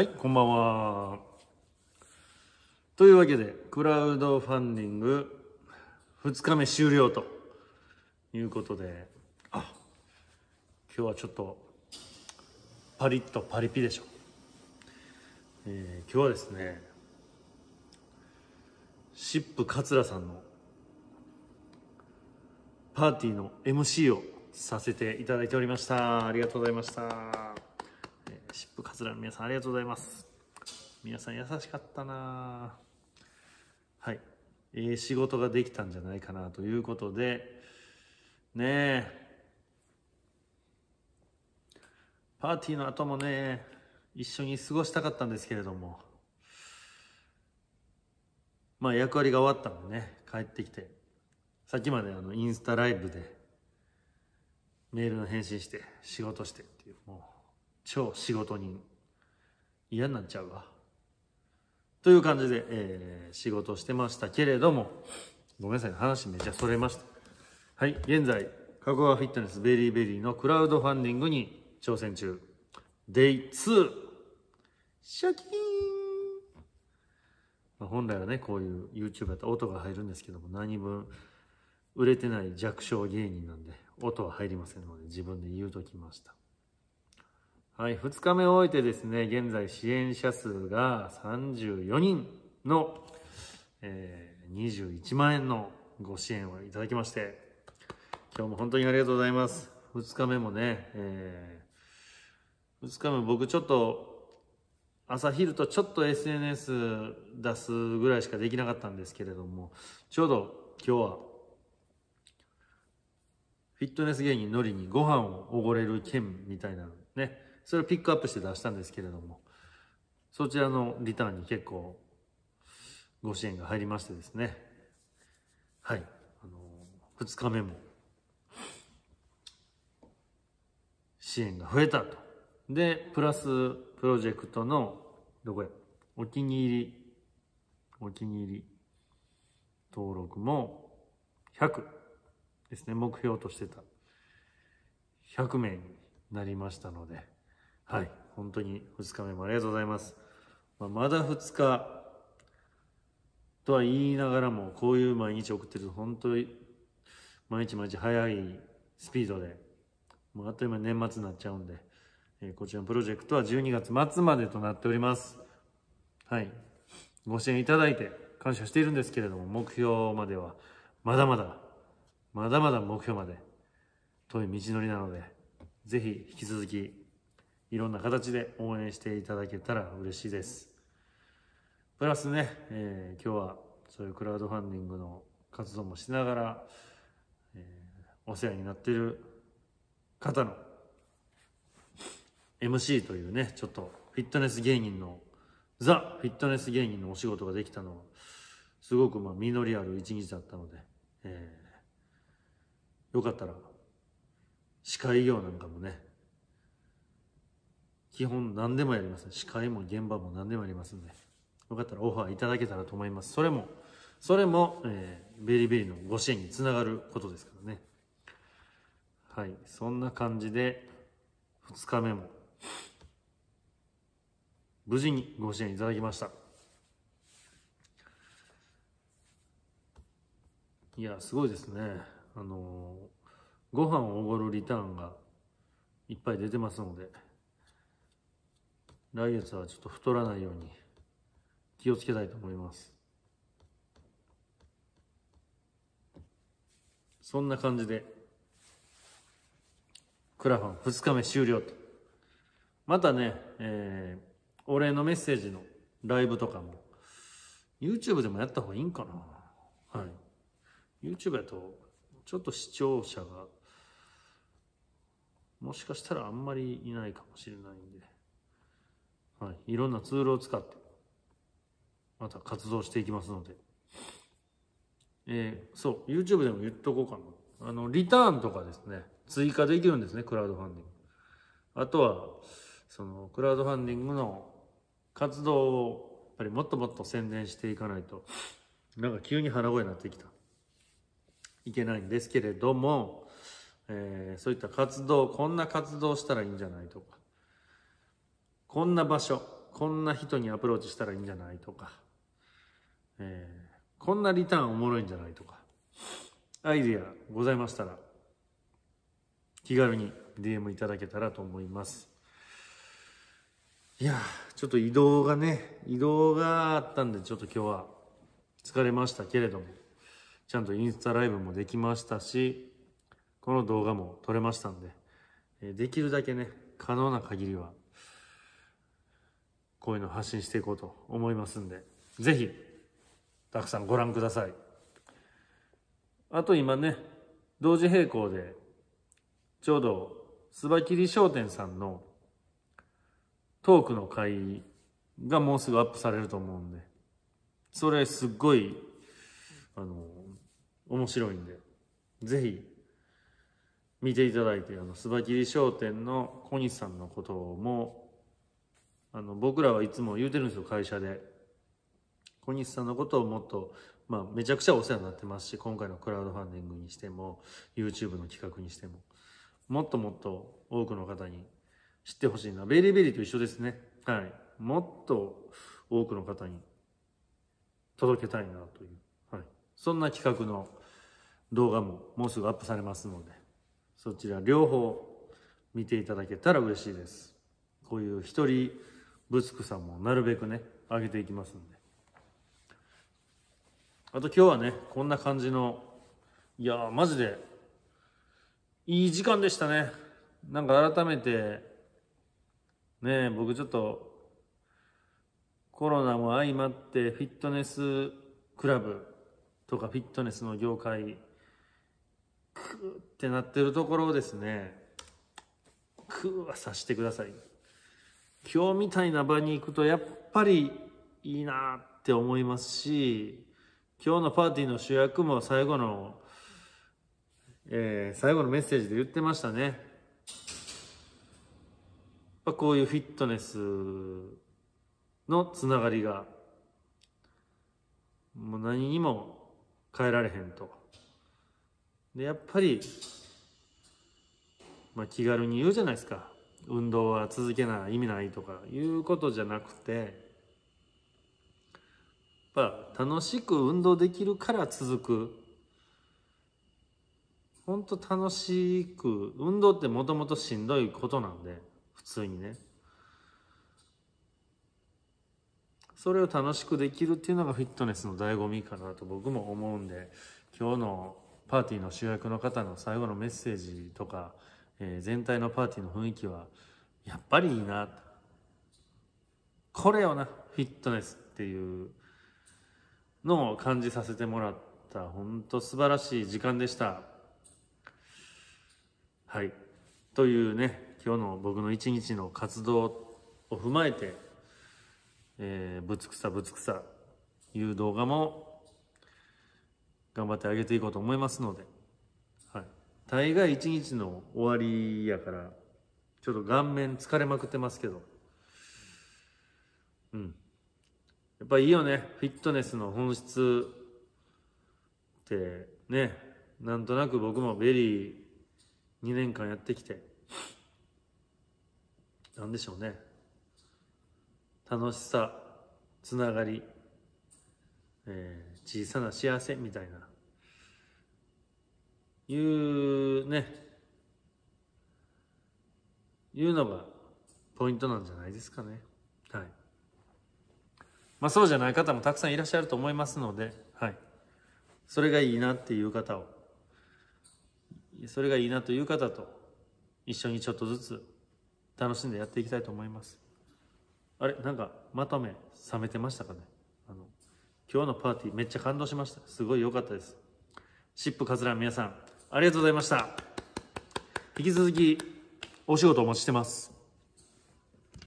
はい、こんばんは。というわけで、クラウドファンディング2日目終了ということで、あ今日はちょっとパリッとパリピでしょ。えー、今日はですね、シップ桂さんのパーティーの MC をさせていただいておりました。ありがとうございました。シップカツラの皆さんありがとうございます皆さん優しかったなはいえー、仕事ができたんじゃないかなということでねえパーティーの後もね一緒に過ごしたかったんですけれどもまあ役割が終わったのでね帰ってきてさっきまであのインスタライブでメールの返信して仕事してっていうもう超仕事人嫌になっちゃうわという感じで、えー、仕事してましたけれどもごめんなさい話めちゃそれましたはい現在加古川フィットネスベリーベリーのクラウドファンディングに挑戦中デイ2シャキーン、まあ、本来はねこういう YouTube やった音が入るんですけども何分売れてない弱小芸人なんで音は入りませんので自分で言うときましたはい、2日目を終えてですね、現在支援者数が34人の、えー、21万円のご支援をいただきまして、今日も本当にありがとうございます。2日目もね、えー、2日目僕ちょっと朝昼とちょっと SNS 出すぐらいしかできなかったんですけれども、ちょうど今日はフィットネス芸人のりにご飯をおごれる券みたいなね、それをピックアップして出したんですけれども、そちらのリターンに結構ご支援が入りましてですね、はい、あの、2日目も支援が増えたと。で、プラスプロジェクトの、どこや、お気に入り、お気に入り登録も100ですね、目標としてた100名になりましたので、はい、本当に2日目もありがとうございます。まあ、まだ2日とは言いながらも、こういう毎日送ってると、本当に毎日毎日早いスピードで、もうあっという間に年末になっちゃうんで、えー、こちらのプロジェクトは12月末までとなっております。はい。ご支援いただいて感謝しているんですけれども、目標までは、まだまだ、まだまだ目標まで、遠い道のりなので、ぜひ引き続きいろんな形で応援していただけたら嬉しいです。プラスね、えー、今日はそういうクラウドファンディングの活動もしながら、えー、お世話になっている方の MC というね、ちょっとフィットネス芸人の、ザ・フィットネス芸人のお仕事ができたのは、すごくまあ実りある一日だったので、えー、よかったら、司会業なんかもね、基本何でもやります。司会も現場も何でもやりますんで、よかったらオファーいただけたらと思います。それも、それも、えー、ベリベリのご支援につながることですからね。はい、そんな感じで、二日目も、無事にご支援いただきました。いや、すごいですね。あのー、ご飯をおごるリターンがいっぱい出てますので、来月はちょっと太らないように気をつけたいと思いますそんな感じでクラファン2日目終了とまたね、えー、お礼のメッセージのライブとかも YouTube でもやった方がいいんかなはい YouTube やとちょっと視聴者がもしかしたらあんまりいないかもしれないんではい、いろんなツールを使って、また活動していきますので。えー、そう、YouTube でも言っとこうかな。あの、リターンとかですね、追加できるんですね、クラウドファンディング。あとは、その、クラウドファンディングの活動を、やっぱりもっともっと宣伝していかないと、なんか急に鼻声になってきた。いけないんですけれども、えー、そういった活動、こんな活動したらいいんじゃないとか、こんな場所、こんな人にアプローチしたらいいんじゃないとか、えー、こんなリターンおもろいんじゃないとか、アイディアございましたら、気軽に DM いただけたらと思います。いやちょっと移動がね、移動があったんで、ちょっと今日は疲れましたけれども、ちゃんとインスタライブもできましたし、この動画も撮れましたんで、できるだけね、可能な限りはこういうのを発信していこうと思いますんで、ぜひ、たくさんご覧ください。あと今ね、同時並行で、ちょうど、スバキリ商店さんのトークの会がもうすぐアップされると思うんで、それすっごい、あの、面白いんで、ぜひ、見ていただいて、あの、スバキリ商店の小西さんのこともあの僕らはいつも言うてるんですよ会社で小西さんのことをもっと、まあ、めちゃくちゃお世話になってますし今回のクラウドファンディングにしても YouTube の企画にしてももっともっと多くの方に知ってほしいなベリーベリーと一緒ですねはいもっと多くの方に届けたいなという、はい、そんな企画の動画ももうすぐアップされますのでそちら両方見ていただけたら嬉しいですこういう一人ぶつくさんもなるべくね上げていきますんであと今日はねこんな感じのいやーマジでいい時間でしたねなんか改めてね僕ちょっとコロナも相まってフィットネスクラブとかフィットネスの業界クーってなってるところをですねクーはさしてください今日みたいな場に行くとやっぱりいいなって思いますし、今日のパーティーの主役も最後の、えー、最後のメッセージで言ってましたね。やっぱこういうフィットネスのつながりが、もう何にも変えられへんと。で、やっぱり、まあ気軽に言うじゃないですか。運動は続けない意味ないとかいうことじゃなくてや楽しく運動できるから続くほんと楽しく運動ってもともとしんどいことなんで普通にねそれを楽しくできるっていうのがフィットネスの醍醐味かなと僕も思うんで今日のパーティーの主役の方の最後のメッセージとかえー、全体のパーティーの雰囲気はやっぱりいいなこれよなフィットネスっていうのを感じさせてもらった本当素晴らしい時間でしたはいというね今日の僕の一日の活動を踏まえて、えー、ぶつくさぶつくさいう動画も頑張ってあげていこうと思いますので。大概一日の終わりやからちょっと顔面疲れまくってますけどうんやっぱいいよねフィットネスの本質ってねなんとなく僕もベリー2年間やってきて何でしょうね楽しさつながり、えー、小さな幸せみたいないうね、いうのがポイントなんじゃないですかね。はい。まあそうじゃない方もたくさんいらっしゃると思いますので、はい。それがいいなっていう方を、それがいいなという方と一緒にちょっとずつ楽しんでやっていきたいと思います。あれなんかまとめ冷めてましたかねあの今日のパーティーめっちゃ感動しました。すごい良かったです。シップカズラ皆さんありがとうございました。引き続き、お仕事お待ちしてます。